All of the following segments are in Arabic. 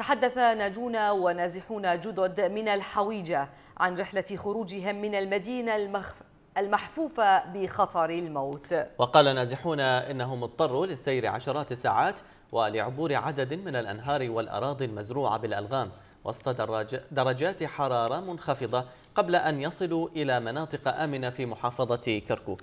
تحدث ناجون ونازحون جدد من الحويجة عن رحلة خروجهم من المدينة المخ... المحفوفة بخطر الموت وقال نازحون إنهم اضطروا للسير عشرات الساعات ولعبور عدد من الأنهار والأراضي المزروعة بالألغام وسط درجات حرارة منخفضة قبل أن يصلوا إلى مناطق آمنة في محافظة كركوك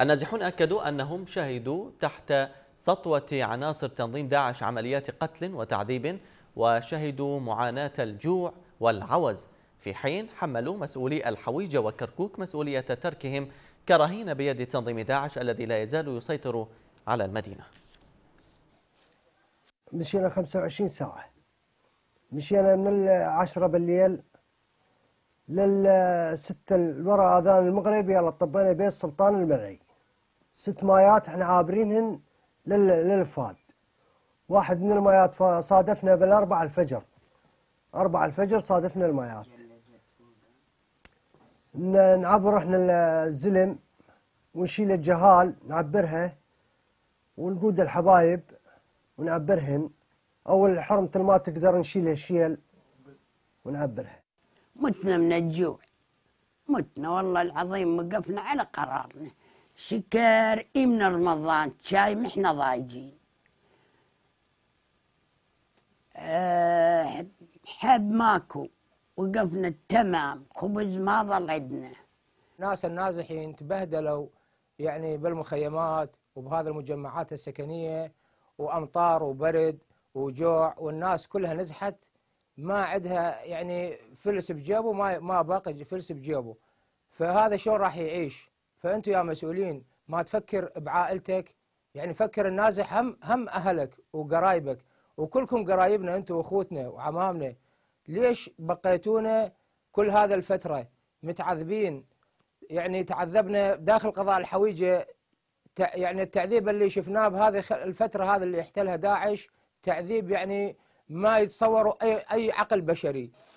النازحون أكدوا أنهم شهدوا تحت سطوة عناصر تنظيم داعش عمليات قتل وتعذيب وشهدوا معاناة الجوع والعوز في حين حملوا مسؤولي الحويجة وكركوك مسؤولية تركهم كرهين بيد تنظيم داعش الذي لا يزال يسيطر على المدينة مشينا 25 ساعة مشينا من العشرة بالليل للستة ورا أذان المغرب يلا طبينا بيت سلطان المرعي ست مايات احنا عابرينهن للفاد واحد من المايات صادفنا بالاربع الفجر اربع الفجر صادفنا المايات نعبر احنا الزلم ونشيل الجهال نعبرها ونقود الحبايب ونعبرهن أول الحرمة ما تقدر نشيلها شيل ونعبرها متنا من الجوع متنا والله العظيم وقفنا على قرارنا سكر من رمضان شاي محنا ضايجين آه، حب ماكو وقفنا تمام خبز ما ظل عندنا ناس النازحين تبهدلوا يعني بالمخيمات وبهذه المجمعات السكنية وأمطار وبرد وجوع والناس كلها نزحت ما عندها يعني فلس بجيبه ما ما باقي فلس بجيبه فهذا شلون راح يعيش فانتم يا مسؤولين ما تفكر بعائلتك يعني فكر النازح هم هم اهلك وقرايبك وكلكم قرايبنا انتم واخوتنا وعمامنا ليش بقيتونا كل هذا الفتره متعذبين يعني تعذبنا داخل قضاء الحويجه يعني التعذيب اللي شفناه بهذه الفتره هذه اللي احتلها داعش تعذيب يعني ما يتصوره اي اي عقل بشري